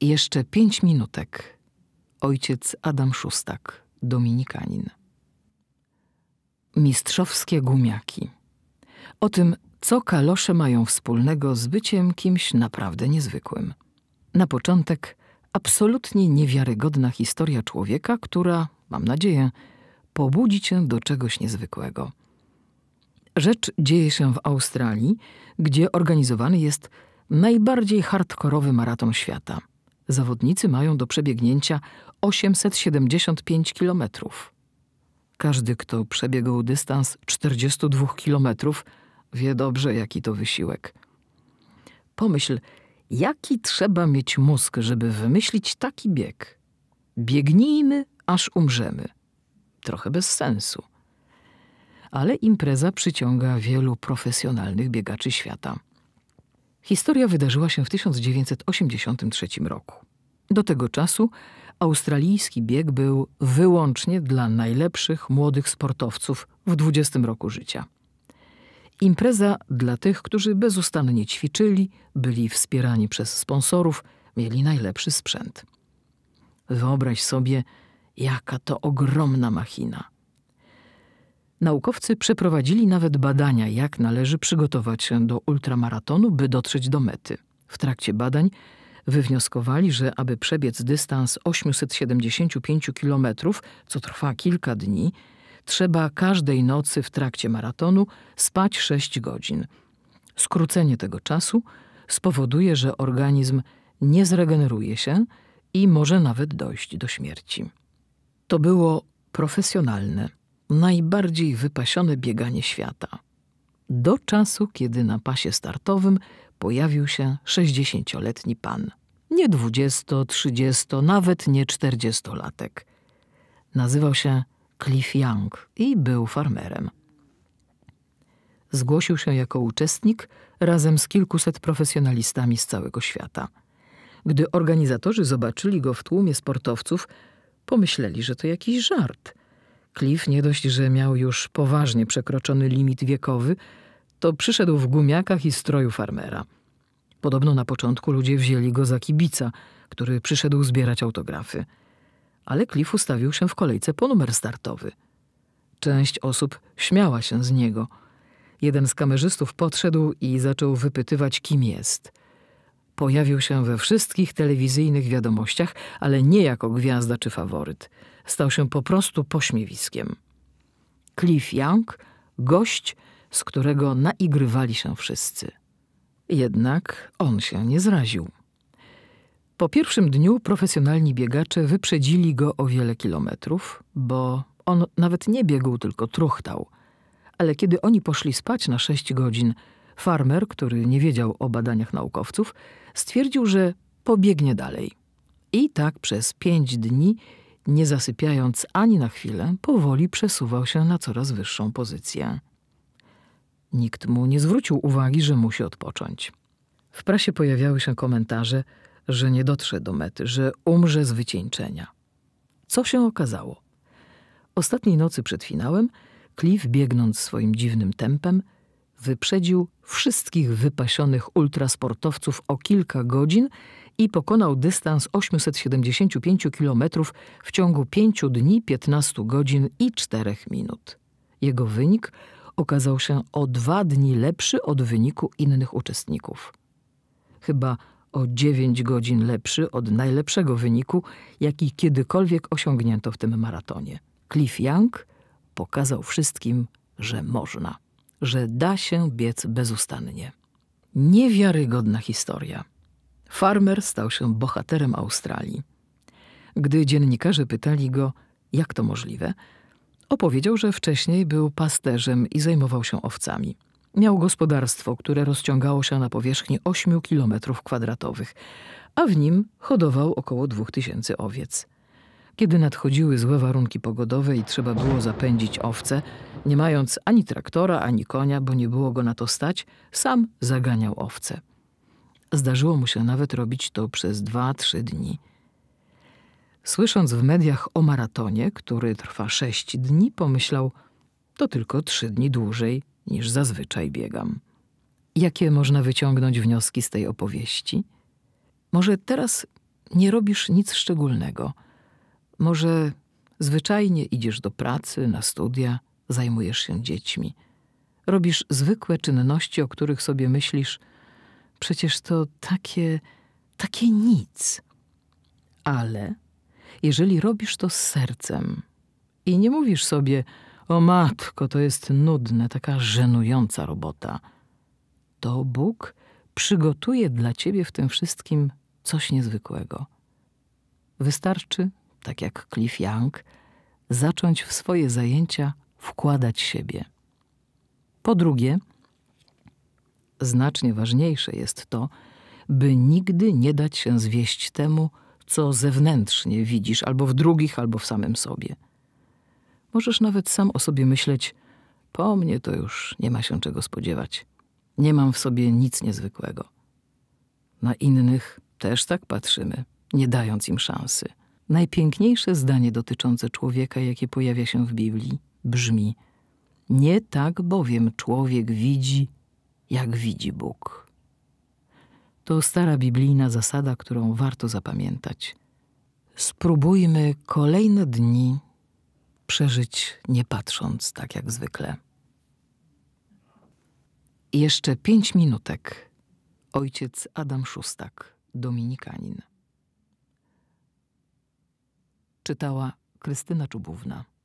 Jeszcze pięć minutek. Ojciec Adam Szustak, dominikanin. Mistrzowskie gumiaki. O tym, co kalosze mają wspólnego z byciem kimś naprawdę niezwykłym. Na początek absolutnie niewiarygodna historia człowieka, która, mam nadzieję, pobudzi cię do czegoś niezwykłego. Rzecz dzieje się w Australii, gdzie organizowany jest najbardziej hardkorowy maraton świata – zawodnicy mają do przebiegnięcia 875 km. Każdy, kto przebiegł dystans 42 km, wie dobrze, jaki to wysiłek. Pomyśl, jaki trzeba mieć mózg, żeby wymyślić taki bieg. Biegnijmy, aż umrzemy. Trochę bez sensu. Ale impreza przyciąga wielu profesjonalnych biegaczy świata. Historia wydarzyła się w 1983 roku. Do tego czasu australijski bieg był wyłącznie dla najlepszych młodych sportowców w 20 roku życia. Impreza dla tych, którzy bezustannie ćwiczyli, byli wspierani przez sponsorów, mieli najlepszy sprzęt. Wyobraź sobie, jaka to ogromna machina. Naukowcy przeprowadzili nawet badania, jak należy przygotować się do ultramaratonu, by dotrzeć do mety. W trakcie badań wywnioskowali, że aby przebiec dystans 875 km, co trwa kilka dni, trzeba każdej nocy w trakcie maratonu spać 6 godzin. Skrócenie tego czasu spowoduje, że organizm nie zregeneruje się i może nawet dojść do śmierci. To było profesjonalne najbardziej wypasione bieganie świata. Do czasu, kiedy na pasie startowym pojawił się 60-letni pan. Nie 20, 30, nawet nie 40-latek. Nazywał się Cliff Young i był farmerem. Zgłosił się jako uczestnik razem z kilkuset profesjonalistami z całego świata. Gdy organizatorzy zobaczyli go w tłumie sportowców, pomyśleli, że to jakiś żart. Cliff nie dość, że miał już poważnie przekroczony limit wiekowy, to przyszedł w gumiakach i stroju farmera. Podobno na początku ludzie wzięli go za kibica, który przyszedł zbierać autografy. Ale Cliff ustawił się w kolejce po numer startowy. Część osób śmiała się z niego. Jeden z kamerzystów podszedł i zaczął wypytywać, kim jest. Pojawił się we wszystkich telewizyjnych wiadomościach, ale nie jako gwiazda czy faworyt – stał się po prostu pośmiewiskiem. Cliff Young, gość, z którego naigrywali się wszyscy. Jednak on się nie zraził. Po pierwszym dniu profesjonalni biegacze wyprzedzili go o wiele kilometrów, bo on nawet nie biegł, tylko truchtał. Ale kiedy oni poszli spać na sześć godzin, farmer, który nie wiedział o badaniach naukowców, stwierdził, że pobiegnie dalej. I tak przez pięć dni nie zasypiając ani na chwilę, powoli przesuwał się na coraz wyższą pozycję. Nikt mu nie zwrócił uwagi, że musi odpocząć. W prasie pojawiały się komentarze, że nie dotrze do mety, że umrze z wycieńczenia. Co się okazało? Ostatniej nocy przed finałem Cliff, biegnąc swoim dziwnym tempem, wyprzedził wszystkich wypasionych ultrasportowców o kilka godzin i pokonał dystans 875 km w ciągu 5 dni, 15 godzin i 4 minut. Jego wynik okazał się o dwa dni lepszy od wyniku innych uczestników. Chyba o 9 godzin lepszy od najlepszego wyniku, jaki kiedykolwiek osiągnięto w tym maratonie. Cliff Young pokazał wszystkim, że można, że da się biec bezustannie. Niewiarygodna historia. Farmer stał się bohaterem Australii. Gdy dziennikarze pytali go, jak to możliwe, opowiedział, że wcześniej był pasterzem i zajmował się owcami. Miał gospodarstwo, które rozciągało się na powierzchni 8 km kwadratowych, a w nim hodował około 2000 owiec. Kiedy nadchodziły złe warunki pogodowe i trzeba było zapędzić owce, nie mając ani traktora, ani konia, bo nie było go na to stać, sam zaganiał owce. Zdarzyło mu się nawet robić to przez dwa, trzy dni. Słysząc w mediach o maratonie, który trwa sześć dni, pomyślał: To tylko trzy dni dłużej niż zazwyczaj biegam. Jakie można wyciągnąć wnioski z tej opowieści? Może teraz nie robisz nic szczególnego. Może zwyczajnie idziesz do pracy, na studia, zajmujesz się dziećmi. Robisz zwykłe czynności, o których sobie myślisz, Przecież to takie, takie nic. Ale jeżeli robisz to z sercem i nie mówisz sobie, o matko, to jest nudne, taka żenująca robota, to Bóg przygotuje dla ciebie w tym wszystkim coś niezwykłego. Wystarczy, tak jak Cliff Young, zacząć w swoje zajęcia wkładać siebie. Po drugie, znacznie ważniejsze jest to, by nigdy nie dać się zwieść temu, co zewnętrznie widzisz albo w drugich, albo w samym sobie. Możesz nawet sam o sobie myśleć: Po mnie to już nie ma się czego spodziewać. Nie mam w sobie nic niezwykłego. Na innych też tak patrzymy, nie dając im szansy. Najpiękniejsze zdanie dotyczące człowieka, jakie pojawia się w Biblii, brzmi: Nie tak bowiem człowiek widzi jak widzi Bóg. To stara biblijna zasada, którą warto zapamiętać. Spróbujmy kolejne dni przeżyć nie patrząc tak jak zwykle. Jeszcze pięć minutek. Ojciec Adam Szustak, dominikanin. Czytała Krystyna Czubówna.